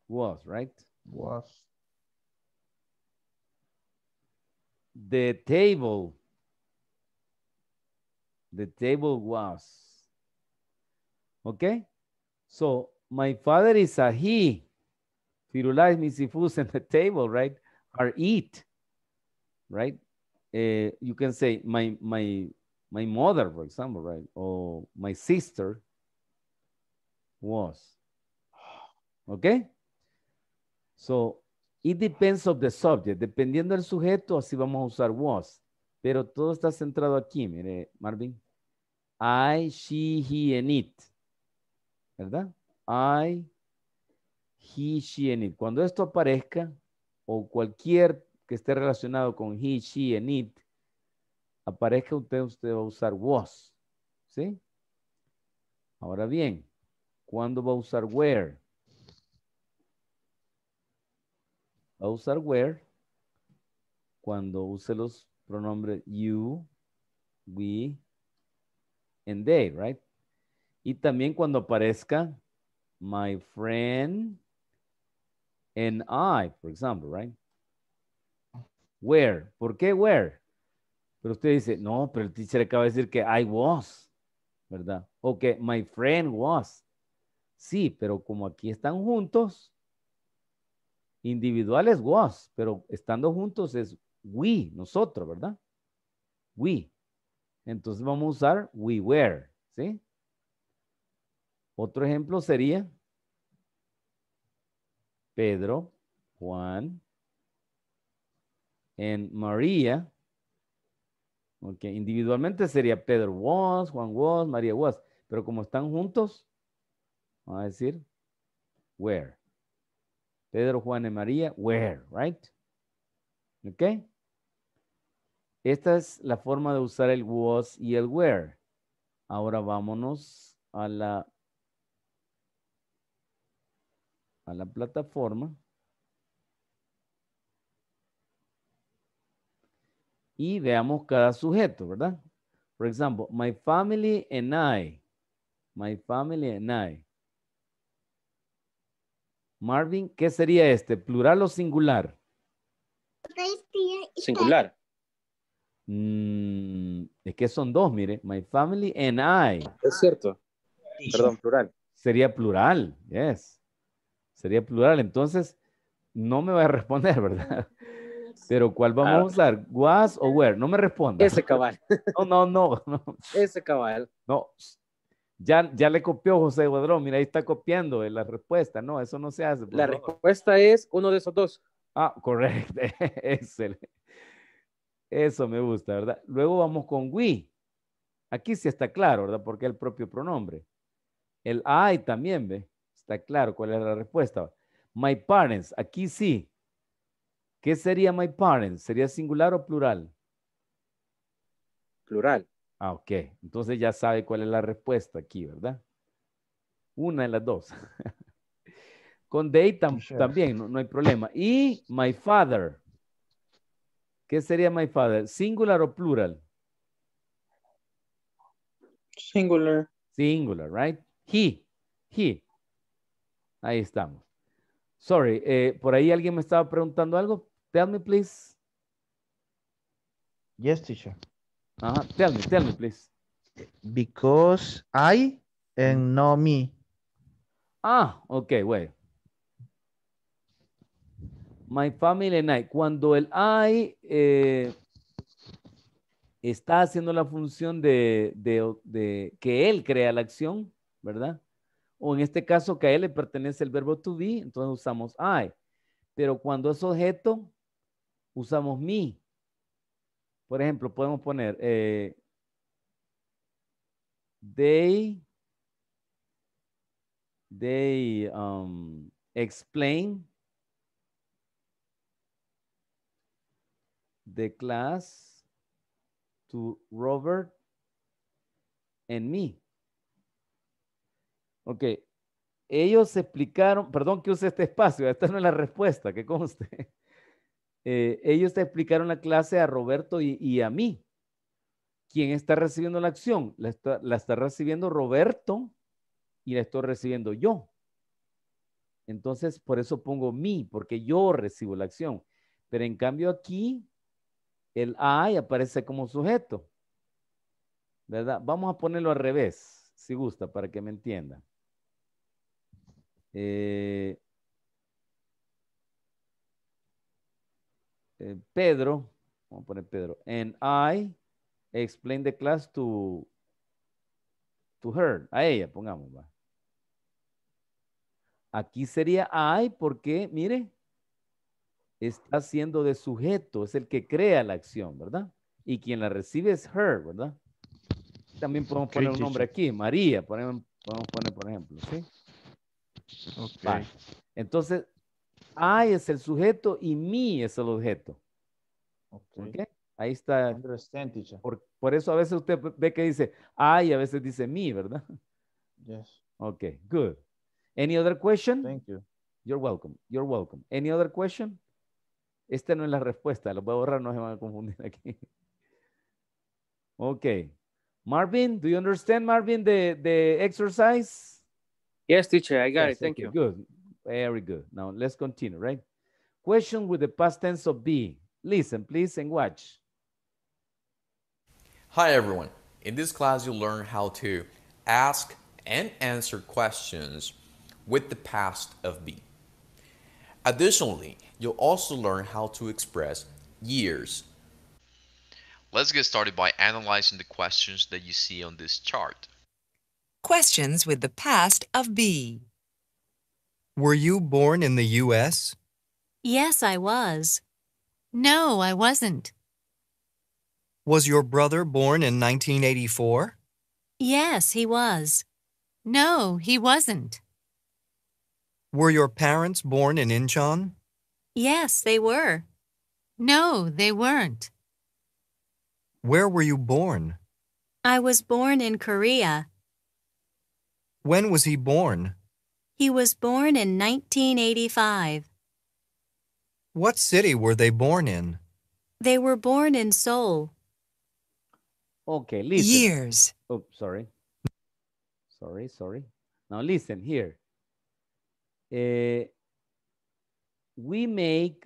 was, right? Was. The table, the table was. Okay? So my father is a he. Firulai Misifus, and the table, right? Are eat. right? Uh, you can say my my my mother, for example, right? Or my sister was. Okay? So, it depends of the subject. Dependiendo del sujeto, así vamos a usar was. Pero todo está centrado aquí, mire, Marvin. I, she, he, and it. ¿Verdad? I, he, she, and it. Cuando esto aparezca, o cualquier que esté relacionado con he, she, and it, aparezca usted, usted va a usar was. ¿Sí? Ahora bien, ¿cuándo va a usar where? Va a usar where cuando use los pronombres you, we, and they, right? Y también cuando aparezca my friend and I, por ejemplo, right? Where. ¿Por qué where? Pero usted dice, no, pero el teacher acaba de decir que I was, ¿verdad? O que my friend was. Sí, pero como aquí están juntos, individuales was, pero estando juntos es we, nosotros, ¿verdad? We. Entonces vamos a usar we were, ¿sí? Otro ejemplo sería Pedro, Juan, and María Okay. Individualmente sería Pedro was, Juan was, María was. Pero como están juntos, vamos a decir where. Pedro, Juan y María, where, right? Ok. Esta es la forma de usar el was y el where. Ahora vámonos a la, a la plataforma. y veamos cada sujeto, ¿verdad? Por ejemplo, my family and I. My family and I. Marvin, ¿qué sería este? ¿Plural o singular? Singular. Mm, es que son dos, mire. My family and I. Es cierto. Perdón, plural. Sería plural, yes. Sería plural. Entonces, no me va a responder, ¿verdad? Pero ¿cuál vamos a usar? ¿Was o where? No me responda. Ese cabal. No, no, no. Ese cabal. No. Ya, ya le copió José Guadrón. Mira, ahí está copiando eh, la respuesta. No, eso no se hace. La respuesta es uno de esos dos. Ah, correcto. Excelente. Eso me gusta, ¿verdad? Luego vamos con we. Aquí sí está claro, ¿verdad? Porque el propio pronombre. El I también, ¿ve? Está claro cuál es la respuesta. My parents, aquí sí. ¿Qué sería my parents? ¿Sería singular o plural? Plural. Ah, ok. Entonces ya sabe cuál es la respuesta aquí, ¿verdad? Una de las dos. Con they también, no, hay problema. Y my father. ¿Qué sería my father? ¿Singular o plural? Singular. Singular, right? He. He. Ahí estamos. Sorry, eh, por ahí alguien me estaba preguntando algo. Tell me, please. Yes, teacher. Tell me, tell me, please. Because I and no me. Ah, ok, wait. My family and I. Cuando el I eh, está haciendo la función de, de, que él crea la acción, ¿verdad? O en este caso que a él le pertenece el verbo to be, entonces usamos I. Pero cuando es objeto, usamos mi. Por ejemplo, podemos poner eh, they, they um, explain the class to Robert and me. Ok. Ellos explicaron, perdón que use este espacio, esta no es la respuesta, que conste. Eh, ellos te explicaron la clase a Roberto y, a mí. ¿Quién está recibiendo la acción? La está, recibiendo Roberto y la estoy recibiendo yo. Entonces, por eso pongo mí, porque yo recibo la acción. Pero en cambio aquí, el I aparece como sujeto. ¿Verdad? Vamos a ponerlo al revés, si gusta, para que me entienda. Eh, Eh, Pedro, vamos a poner Pedro, and I explain the class to, her, a ella, pongamos. Va. Aquí sería I porque, mire, está siendo de sujeto, es el que crea la acción, ¿verdad? Y quien la recibe es her, ¿verdad? También podemos poner un nombre aquí, María, podemos, poner por ejemplo, ¿sí? Okay. Entonces, I es el sujeto y me es el objeto. Okay. Ahí está. Por, por, eso a veces usted ve que dice I y a veces dice me, ¿verdad? Yes. Ok, good. Any other question? Thank you. You're welcome. You're welcome. Any other question? Esta no es la respuesta. Lo voy a borrar, no se van a confundir aquí. Ok. Marvin, do you understand, Marvin, the, exercise? Yes, teacher, I got it. Thank you. Good. Very good. Now let's continue, right? Question with the past tense of be. Listen, please, and watch. Hi, everyone. In this class, you'll learn how to ask and answer questions with the past of be. Additionally, you'll also learn how to express years. Let's get started by analyzing the questions that you see on this chart. Questions with the past of be. Were you born in the U.S.? Yes, I was. No, I wasn't. Was your brother born in 1984? Yes, he was. No, he wasn't. Were your parents born in Incheon? Yes, they were. No, they weren't. Where were you born? I was born in Korea. When was he born? He was born in 1985. What city were they born in? They were born in Seoul. Okay, listen. Years. Oh, sorry. Sorry, sorry. Now listen here. Uh, we make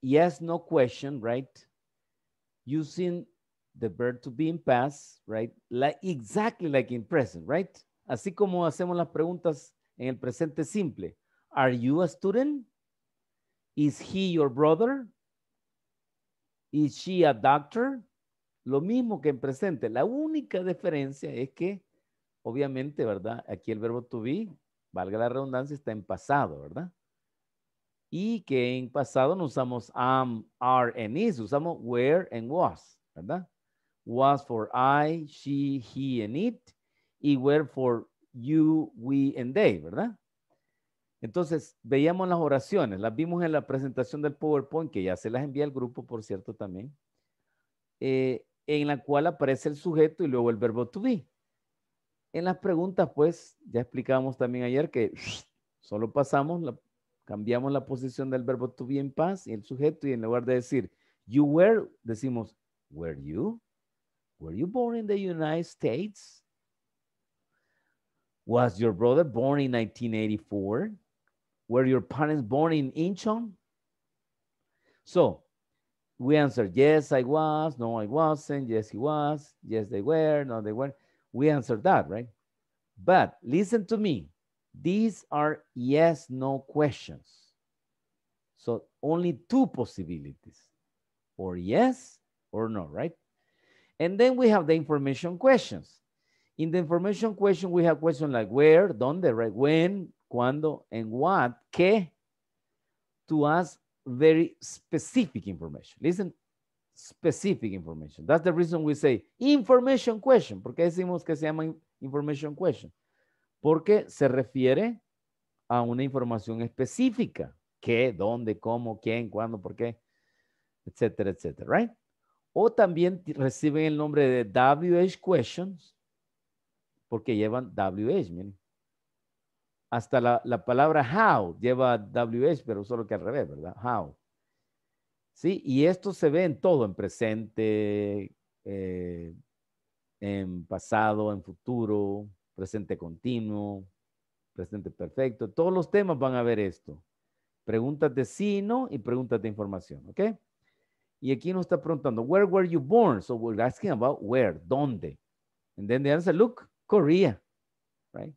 yes, no question, right? Using the verb to be in past, right? Like, exactly like in present, right? Así como hacemos las preguntas en el presente simple. Are you a student? Is he your brother? Is she a doctor? Lo mismo que en presente. La única diferencia es que, obviamente, ¿verdad? Aquí el verbo to be, valga la redundancia, está en pasado, ¿verdad? Y que en pasado no usamos am, are, and is, usamos were and was, ¿verdad? Was for I, she, he, and it. Y were for you, we, and they, ¿verdad? Entonces, veíamos las oraciones, las vimos en la presentación del PowerPoint, que ya se las envía el grupo, por cierto, también, eh, en la cual aparece el sujeto y luego el verbo to be. En las preguntas, pues, ya explicábamos también ayer que solo pasamos, cambiamos la posición del verbo to be en paz y el sujeto, y en lugar de decir you were, decimos were you? Were you born in the United States? Was your brother born in 1984? Were your parents born in Incheon? So we answered, yes, I was. No, I wasn't. Yes, he was. Yes, they were. No, they weren't. We answered that, right? But listen to me. These are yes, no questions. So only two possibilities, or yes or no, right? And then we have the information questions. In the information question, we have questions like where, dónde, right, when, cuándo, and what, qué, to ask very specific information. Listen, specific information. That's the reason we say information question. ¿Por qué decimos que se llama information question? Porque se refiere a una información específica. ¿Qué, dónde, cómo, quién, cuándo, por qué, etcétera, etcétera, right? O también reciben el nombre de WH questions porque llevan WH, miren. Hasta la, palabra how lleva WH, pero solo que al revés, ¿verdad? How. Sí, y esto se ve en todo, en presente, eh, en pasado, en futuro, presente continuo, presente perfecto. Todos los temas van a ver esto. Preguntas de sí y no y preguntas de información, ¿ok? Y aquí nos está preguntando, where were you born? So we're asking about where, ¿dónde? And then the answer, look, Korea, right?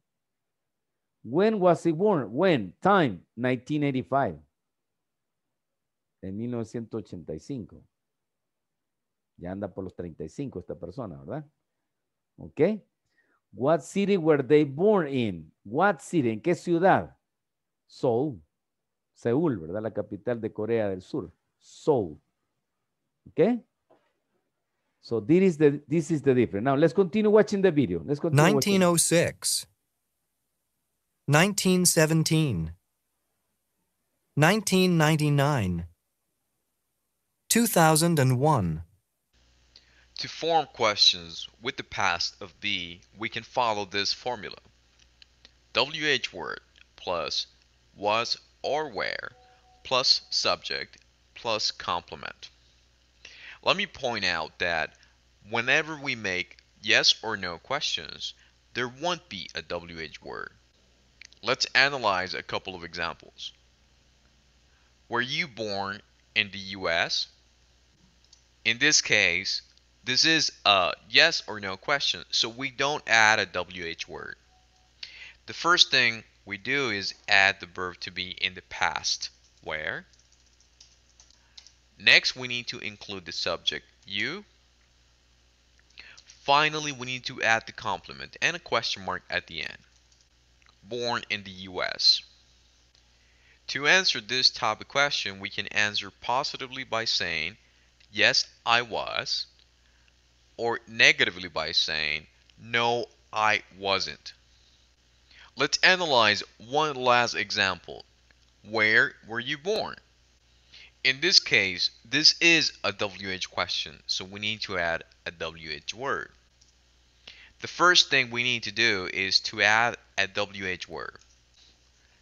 When was he born? When? Time, 1985. En 1985. Ya anda por los 35 esta persona, ¿verdad? ¿Ok? What city were they born in? What city? ¿En qué ciudad? Seoul. Seúl, ¿verdad? La capital de Corea del Sur. Seoul. ¿Ok? So this is the this is the difference. Now let's continue watching the video. Let's continue. 1906. 1917. 1999. 2001. To form questions with the past of B, we can follow this formula. WH word plus was or where plus subject plus complement. Let me point out that whenever we make yes or no questions, there won't be a WH word. Let's analyze a couple of examples. Were you born in the US? In this case, this is a yes or no question, so we don't add a WH word. The first thing we do is add the verb to be in the past, where Next, we need to include the subject, you. Finally, we need to add the complement and a question mark at the end. Born in the US. To answer this type of question, we can answer positively by saying, yes, I was, or negatively by saying, no, I wasn't. Let's analyze one last example. Where were you born? in this case, this is a WH question, so we need to add a WH word. The first thing we need to do is to add a WH word.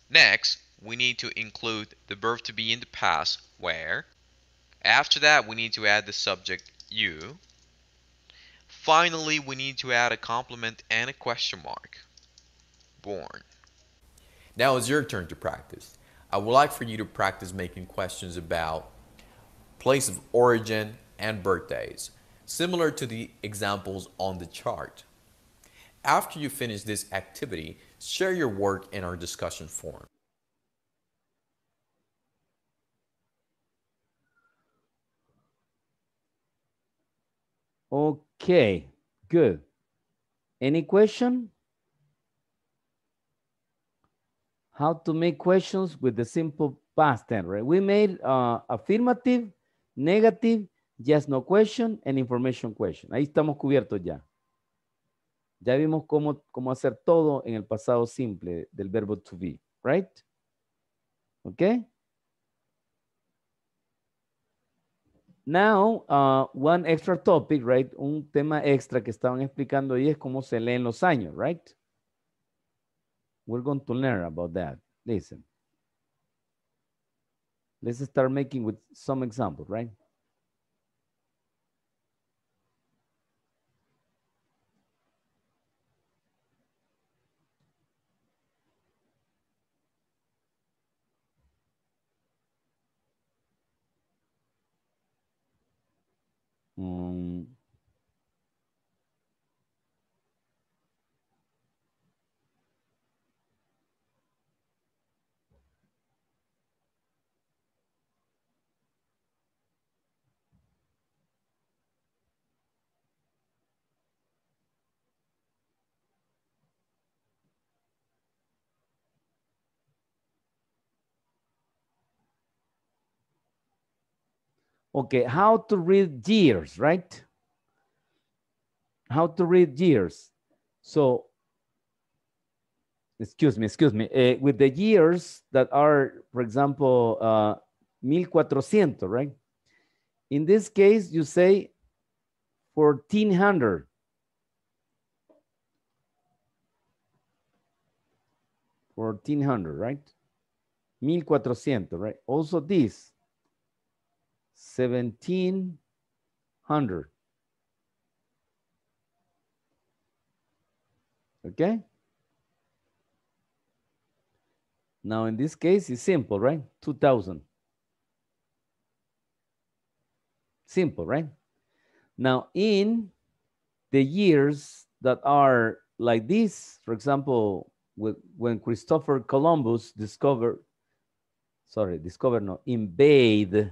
Next, we need to include the verb to be in the past, where. After that, we need to add the subject, you. Finally, we need to add a complement and a question mark, born. Now it's your turn to practice. I would like for you to practice making questions about place of origin and birthdays, similar to the examples on the chart. After you finish this activity, share your work in our discussion forum. Okay, good. Any question? how to make questions with the simple past tense. Right? We made uh, affirmative, negative, yes, no question, and information question. Ahí estamos cubiertos ya. Ya vimos cómo, cómo hacer todo en el pasado simple del verbo to be, right? Okay. Now, uh, one extra topic, right? Un tema extra que estaban explicando ahí es cómo se leen los años, right? We're going to learn about that. Listen. Let's start making with some example, right? Um, Okay, how to read years, right? How to read years. So, excuse me, excuse me. Uh, with the years that are, for example, uh, 1400, right? In this case, you say 1400. Fourteen hundred, right? Mil cuatrocientos, right? Also this. 1700. Okay? Now in this case, it's simple, right? 2000. Simple, right? Now in the years that are like this, for example, when Christopher Columbus discovered, sorry, discovered, no, invade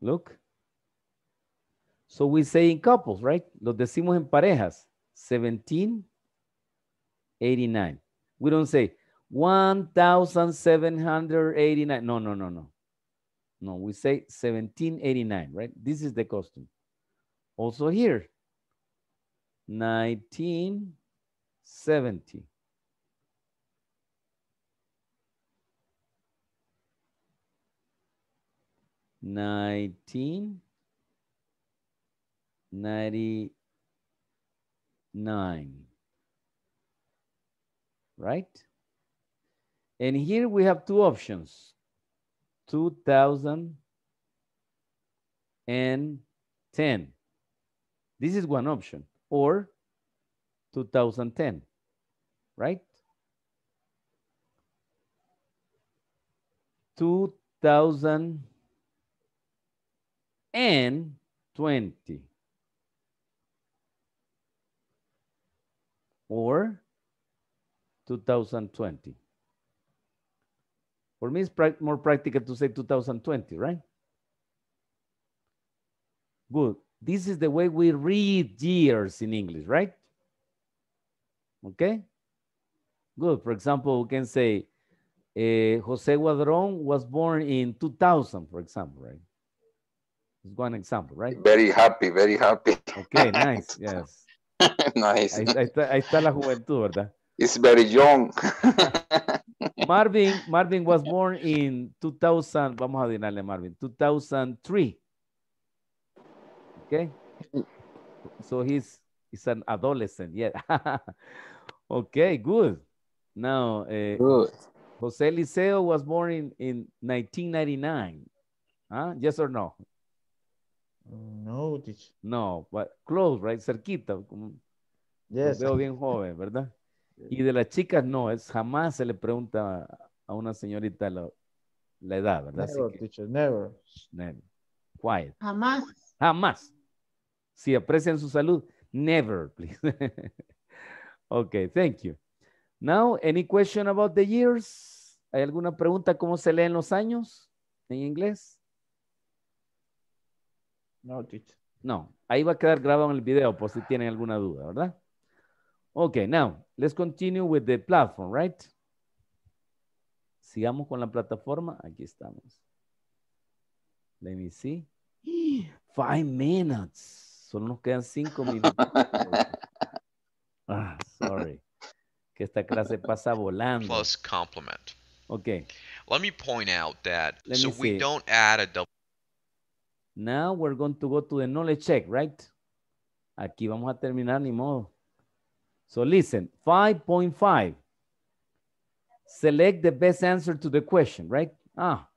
Look. So we say in couples, right? Los decimos en parejas. 1789. We don't say 1789. No, no, no, no. No, we say 1789, right? This is the custom. Also here, 1970. nineteen ninety nine. Right? And here we have two options. 2000 and 10. This is one option or 2010, right? 2000 and 20. Or 2020. For me, it's more practical to say 2020, right? Good. This is the way we read years in English, right? Okay? Good. For example, we can say uh, Jose Guadron was born in 2000, for example, right? It's one example, right? Very happy, very happy. Okay, nice, yes. nice. Ahí, ahí, está, ahí, está, la juventud, ¿verdad? It's very young. Marvin, Marvin was born in 2000, vamos a adivinarle Marvin, 2003. Okay? So he's, he's an adolescent, yeah. okay, good. Now, uh, good. Jose Liceo was born in, in 1999. Huh? Yes or no? No, teacher. No, but close, right? Cerquita. Como, yes. Veo bien joven, ¿verdad? Y de las chicas no, es jamás se le pregunta a una señorita la, edad, ¿verdad? Never, teacher, never. Never. Quiet. Jamás. Jamás. Si aprecian su salud, never, please. ok, thank you. Now, any question about the years? ¿Hay alguna pregunta cómo se leen los años en inglés? No, No, ahí va a quedar grabado en el video por si tienen alguna duda, ¿verdad? Ok, now, let's continue with the platform, right? Sigamos con la plataforma. Aquí estamos. Let me see. Five minutes. Solo nos quedan cinco minutos. ah, sorry. Que esta clase pasa volando. Plus complement. Okay. Let me point out that, so we don't add a double. Now we're going to go to the knowledge check, right? Aquí vamos a terminar, ni modo. So listen, 5.5. Select the best answer to the question, right? Ah,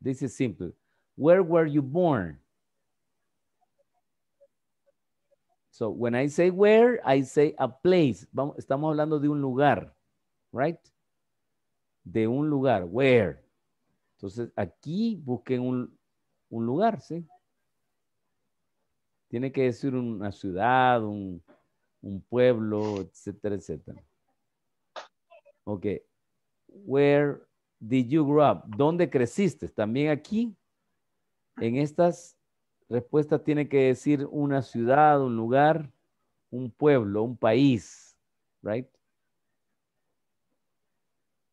this is simple. Where were you born? So when I say where, I say a place. estamos hablando de un lugar, right? De un lugar, where. Entonces aquí busquen un, un lugar, ¿sí? Tiene que decir una ciudad, un, pueblo, etcétera, etcétera. Ok. Where did you grow up? ¿Dónde creciste? También aquí, en estas respuestas tiene que decir una ciudad, un lugar, un pueblo, un país, right?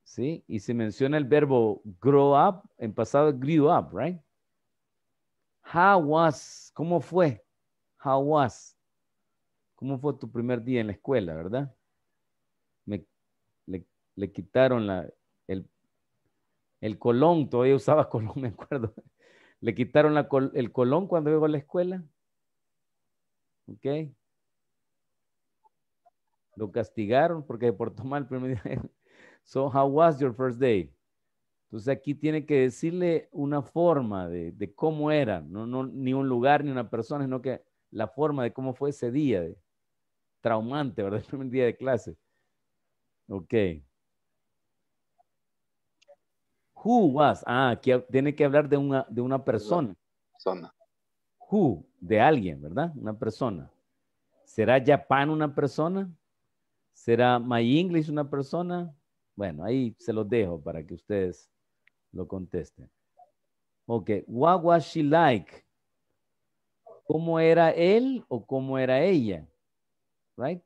¿Sí? Y se menciona el verbo grow up, en pasado grew up, right? How was, ¿cómo fue? How was? ¿Cómo fue tu primer día en la escuela, verdad? le, quitaron la, el, el, colón, todavía usaba colón, me acuerdo. Le quitaron el colón cuando iba a la escuela. ¿Ok? Lo castigaron porque por tomar mal el primer día. So, how was your first day? Entonces aquí tiene que decirle una forma de, cómo era, no, ni un lugar ni una persona, sino que la forma de cómo fue ese día, de, traumante, ¿verdad? El primer día de clase. Ok. Who was? Ah, aquí tiene que hablar de una, de una persona. Persona. Who, de alguien, ¿verdad? Una persona. ¿Será Japan una persona? ¿Será My English una persona? Bueno, ahí se los dejo para que ustedes lo conteste Ok, what was she like? ¿Cómo era él o cómo era ella? Right?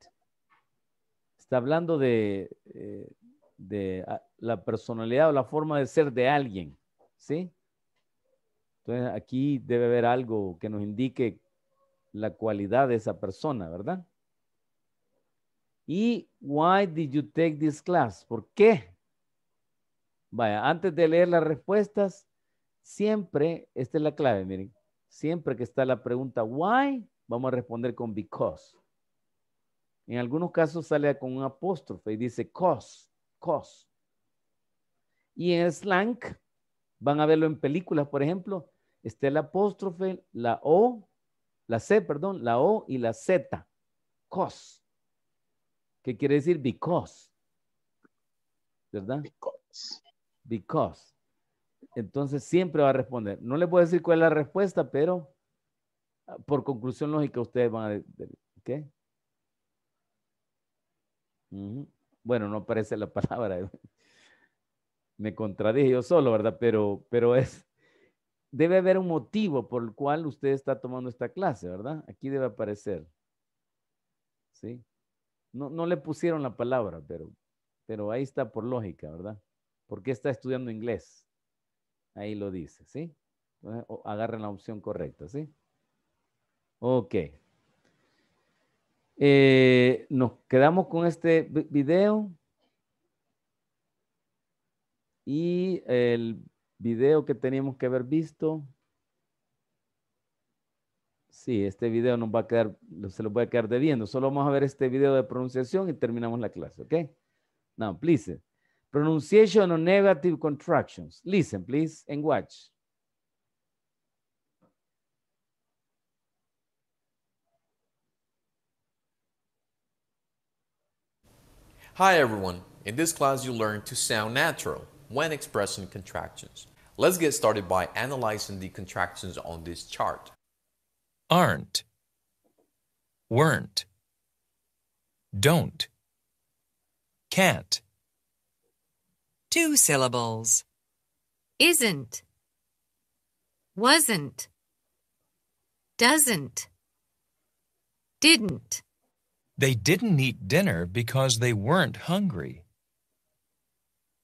Está hablando de, eh, de ah, la personalidad o la forma de ser de alguien. ¿Sí? Entonces aquí debe haber algo que nos indique la cualidad de esa persona, ¿verdad? Y why did you take this class? ¿Por qué Vaya, antes de leer las respuestas, siempre, esta es la clave, miren, siempre que está la pregunta why, vamos a responder con because. En algunos casos sale con un apóstrofe y dice cos, cause. Y en slang, van a verlo en películas, por ejemplo, está el apóstrofe, la O, la C, perdón, la O y la Z, cos, ¿Qué quiere decir because, ¿verdad? Because because. Entonces siempre va a responder. No le puedo decir cuál es la respuesta, pero ah, por conclusión lógica ustedes van a... ¿Qué? Bueno, no aparece la palabra. Me contradije yo solo, ¿verdad? Pero, pero es... Debe haber un motivo por el cual usted está tomando esta clase, ¿verdad? Aquí debe aparecer. ¿Sí? No, no le pusieron la palabra, pero, pero ahí está por lógica, ¿verdad? ¿Por qué está estudiando inglés? Ahí lo dice, ¿sí? agarren la opción correcta, ¿sí? Ok. Eh, nos quedamos con este video. Y el video que teníamos que haber visto. Sí, este video no va a quedar, se lo voy a quedar debiendo. Solo vamos a ver este video de pronunciación y terminamos la clase, ¿ok? Now, please. Pronunciation of negative contractions. Listen, please, and watch. Hi everyone, in this class you learn to sound natural when expressing contractions. Let's get started by analyzing the contractions on this chart. Aren't Weren't Don't Can't Two syllables. Isn't. Wasn't. Doesn't. Didn't. They didn't eat dinner because they weren't hungry.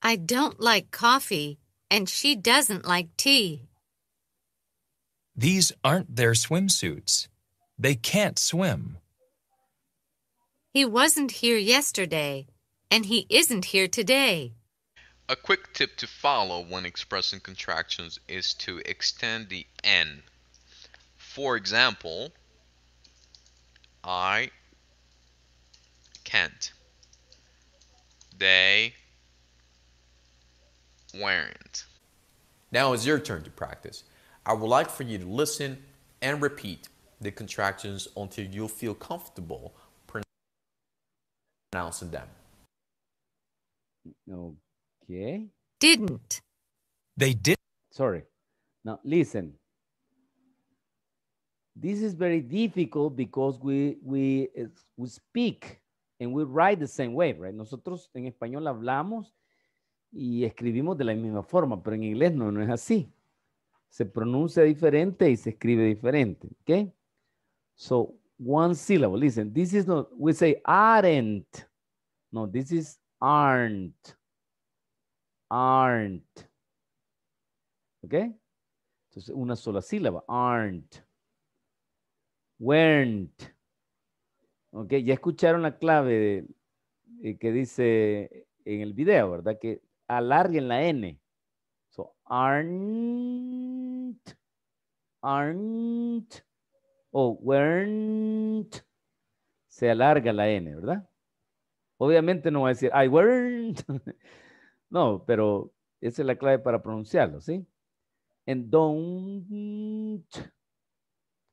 I don't like coffee, and she doesn't like tea. These aren't their swimsuits. They can't swim. He wasn't here yesterday, and he isn't here today. A quick tip to follow when expressing contractions is to extend the N. For example, I can't. They weren't. Now it's your turn to practice. I would like for you to listen and repeat the contractions until you feel comfortable pronouncing them. No. Didn't. They did. Sorry. Now listen. This is very difficult because we, we, we speak and we write the same way, right? Nosotros en español hablamos y escribimos de la misma forma, pero en inglés no, no es así. Se pronuncia diferente y se escribe diferente, okay? So one syllable. Listen, this is not, we say aren't. No, this is aren't aren't. ¿Ok? Entonces, una sola sílaba, aren't. Weren't. ¿Ok? Ya escucharon la clave eh, que dice en el video, ¿verdad? Que alarguen la N. So, aren't, aren't, o weren't. Se alarga la N, ¿verdad? Obviamente no va a decir, I weren't. No, pero esa es la clave para pronunciarlo, ¿sí? En don't,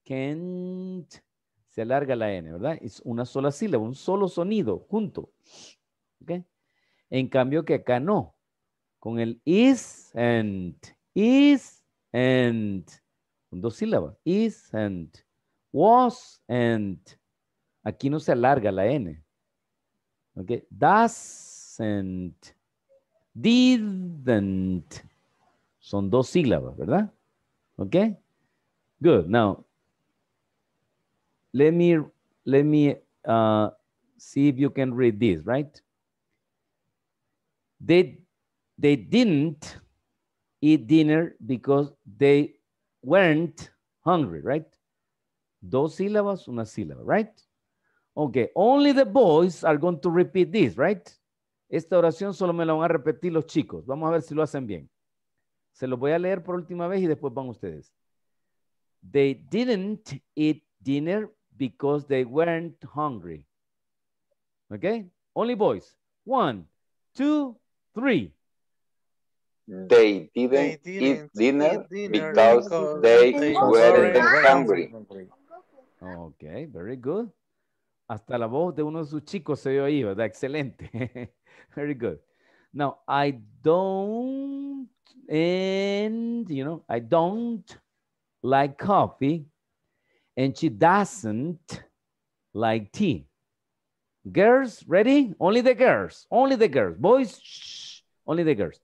can't, se alarga la N, ¿verdad? Es una sola sílaba, un solo sonido, junto. ¿Ok? En cambio que acá no. Con el is and, is and, dos sílabas, is and, was and. Aquí no se alarga la N. ¿Ok? Doesn't Didn't. Son dos sílabas, ¿verdad? Okay. Good. Now, let me let me uh, see if you can read this. Right? They they didn't eat dinner because they weren't hungry. Right? Dos sílabas, una sílaba. Right? Okay. Only the boys are going to repeat this. Right? Esta oración solo me la van a repetir los chicos. Vamos a ver si lo hacen bien. Se los voy a leer por última vez y después van ustedes. They didn't eat dinner because they weren't hungry. Okay? Only boys. One, two, three. They didn't, eat, dinner because, they, weren't hungry. Okay, Ok, very good. Hasta la voz de uno de sus chicos se dio ahí, ¿verdad? Excelente. Very good. Now, I don't, and you know, I don't like coffee and she doesn't like tea. Girls, ready? Only the girls, only the girls. Boys, shh, only the girls.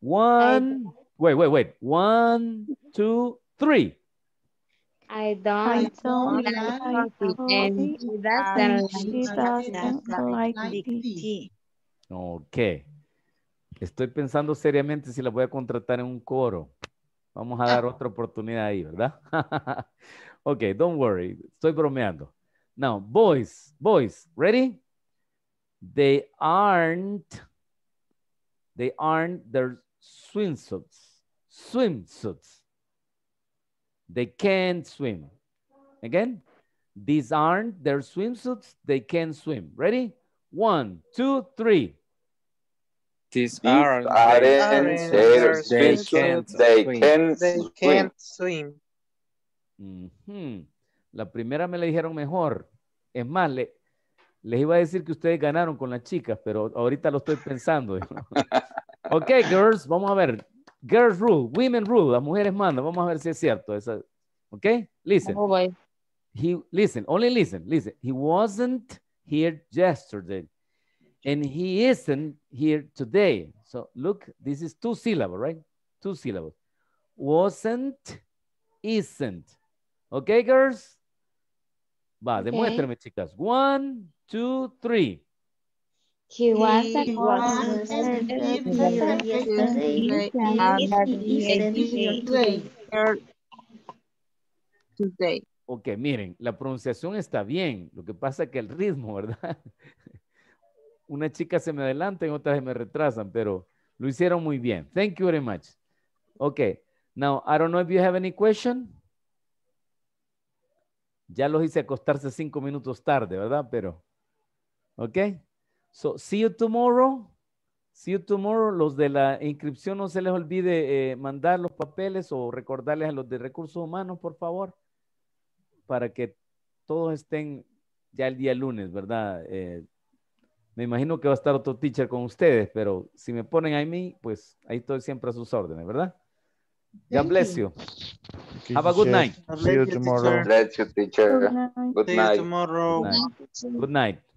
One, wait, wait, wait. One, two, three. I don't, I don't like coffee and she doesn't, she doesn't like tea. Ok. Estoy pensando seriamente si la voy a contratar en un coro. Vamos a dar otra oportunidad ahí, ¿verdad? ok, don't worry. Estoy bromeando. Now, boys, boys, ready? They aren't, they aren't their swimsuits. Swimsuits. They can't swim. Again, these aren't their swimsuits. They can't swim. Ready? One, two, three. La primera me la dijeron mejor. Es más, les iba a decir que ustedes ganaron con las chicas, pero ahorita lo estoy pensando. ok, girls, vamos a ver. Girls rule, women rule, las mujeres mandan. Vamos a ver si es cierto. Ok, listen. Oh, he, listen, only listen, listen. He wasn't here yesterday. And he isn't here today. So look, this is two syllable, right? Two syllables. Wasn't, isn't. Okay, girls? Va, demuéstrenme, chicas. One, two, three. He today. Ok, miren, la pronunciación está bien, lo que pasa que el ritmo, ¿verdad? Una chica se me adelanta y otras se me retrasan, pero lo hicieron muy bien. Thank you very much. Okay, now I don't know if you have any question. Ya los hice acostarse cinco minutos tarde, ¿verdad? Pero, ok. So, see you tomorrow. See you tomorrow. Los de la inscripción no se les olvide eh, mandar los papeles o recordarles a los de recursos humanos, por favor, para que todos estén ya el día lunes, ¿verdad? Eh, me imagino que va a estar otro teacher con ustedes, pero si me ponen a mí, pues ahí estoy siempre a sus órdenes, ¿verdad? God bless you. Have a good night. See you tomorrow. Bless you, teacher. Good Good Good night.